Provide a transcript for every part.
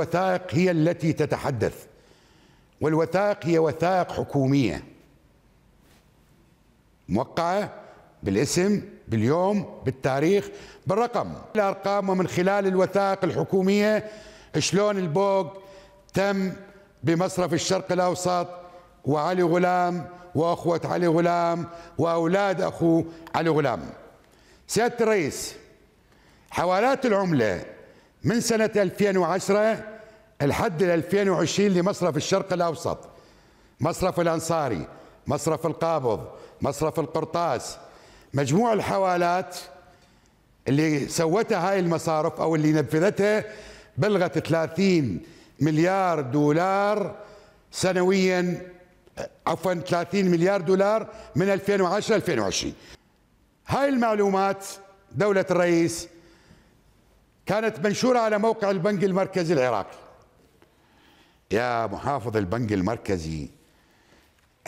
الوثائق هي التي تتحدث والوثائق هي وثائق حكومية موقعة بالاسم باليوم بالتاريخ بالرقم الأرقام ومن خلال الوثائق الحكومية شلون البوق تم بمصرف الشرق الأوسط وعلي غلام وأخوة علي غلام وأولاد أخو علي غلام سيادة الرئيس حوالات العملة من سنة 2010 لحد 2020 لمصرف الشرق الأوسط مصرف الأنصاري مصرف القابض مصرف القرطاس مجموع الحوالات اللي سوتها هاي المصارف أو اللي نفذتها بلغت 30 مليار دولار سنويا عفوا 30 مليار دولار من 2010 2020 هاي المعلومات دولة الرئيس كانت منشورة على موقع البنك المركزي العراقي يا محافظ البنك المركزي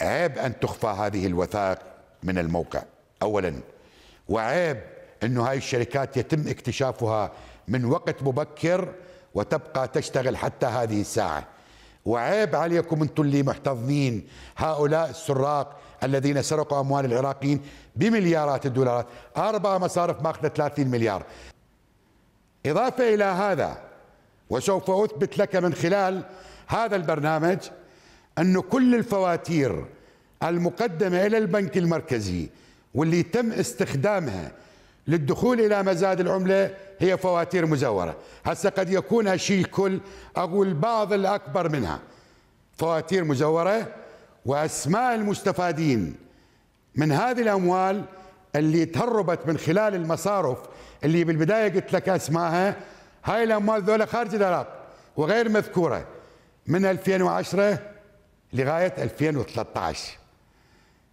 عيب أن تخفى هذه الوثائق من الموقع أولا وعيب أنه هذه الشركات يتم اكتشافها من وقت مبكر وتبقى تشتغل حتى هذه الساعة وعيب عليكم أنتم اللي محتضنين هؤلاء السراق الذين سرقوا أموال العراقيين بمليارات الدولارات أربع مصارف ماخذة 30 مليار إضافة إلى هذا وسوف أثبت لك من خلال هذا البرنامج أن كل الفواتير المقدمة إلى البنك المركزي واللي تم استخدامها للدخول إلى مزاد العملة هي فواتير مزورة هسه قد يكون هالشيء كل أقول بعض الأكبر منها فواتير مزورة وأسماء المستفادين من هذه الأموال اللي تهربت من خلال المصارف اللي بالبدايه قلت لك اسمائها هاي الاموال ذولا خارج العراق وغير مذكوره من 2010 لغايه 2013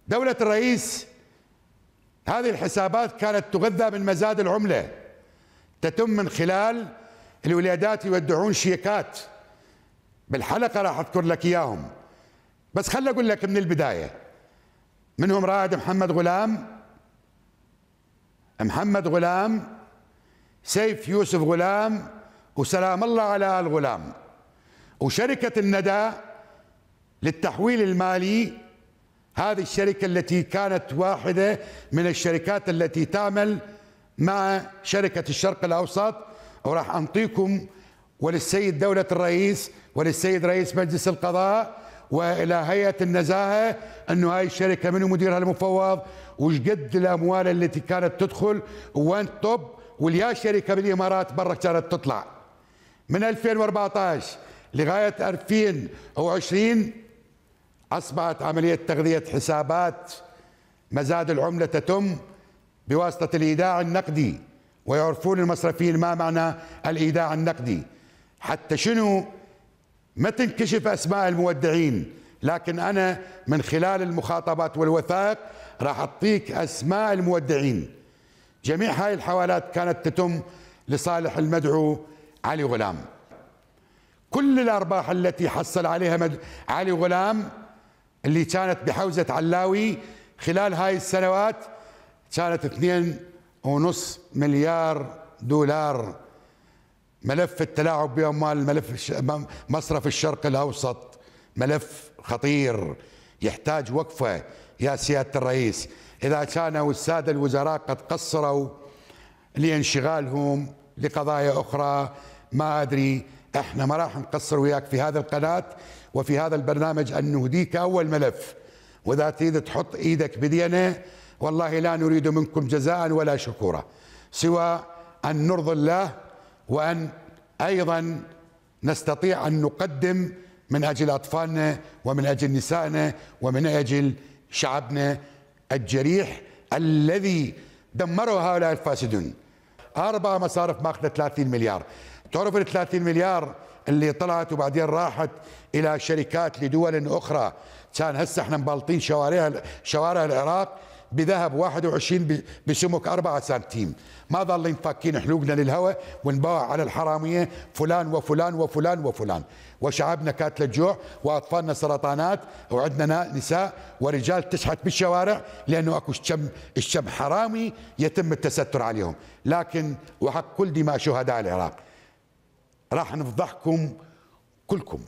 دوله الرئيس هذه الحسابات كانت تغذى من مزاد العمله تتم من خلال الولادات يودعون شيكات بالحلقه راح اذكر لك اياهم بس خل اقول لك من البدايه منهم رائد محمد غلام محمد غلام سيف يوسف غلام وسلام الله على آل غلام وشركة الندى للتحويل المالي هذه الشركة التي كانت واحدة من الشركات التي تعمل مع شركة الشرق الأوسط وراح أنطيكم وللسيد دولة الرئيس وللسيد رئيس مجلس القضاء والى هيئه النزاهه انه هاي الشركه منو مديرها المفوض وشقد الاموال التي كانت تدخل وين طب واليا شركه بالامارات برا كانت تطلع من 2014 لغايه 2020 اصبحت عمليه تغذيه حسابات مزاد العمله تتم بواسطه الايداع النقدي ويعرفون المصرفيين ما معنى الايداع النقدي حتى شنو ما تنكشف أسماء المودعين لكن أنا من خلال المخاطبات والوثائق راح أعطيك أسماء المودعين جميع هاي الحوالات كانت تتم لصالح المدعو علي غلام كل الأرباح التي حصل عليها علي غلام اللي كانت بحوزة علاوي خلال هاي السنوات كانت 2.5 مليار دولار ملف التلاعب باموال ملف مصرف الشرق الاوسط ملف خطير يحتاج وقفه يا سياده الرئيس اذا كانوا الساده الوزراء قد قصروا لانشغالهم لقضايا اخرى ما ادري احنا ما راح نقصر وياك في هذه القناه وفي هذا البرنامج ان نهديك اول ملف واذا تريد تحط ايدك بدينا والله لا نريد منكم جزاء ولا شكورا سوى ان نرضي الله وأن أيضا نستطيع أن نقدم من أجل أطفالنا ومن أجل نسائنا ومن أجل شعبنا الجريح الذي دمره هؤلاء الفاسدون أربع مصارف ماخذة 30 مليار تعرف ال 30 مليار اللي طلعت وبعدين راحت إلى شركات لدول أخرى كان هسه احنا مبلطين شوارع شوارع العراق بذهب 21 بسمك 4 سنتيم ما ظل فاكين حلوقنا للهواء ونباع على الحراميه فلان وفلان وفلان وفلان وشعبنا كاتل الجوع واطفالنا سرطانات وعندنا نساء ورجال تشحت بالشوارع لانه اكو الشم الشم حرامي يتم التستر عليهم لكن وحق كل دماء شهداء العراق راح نفضحكم كلكم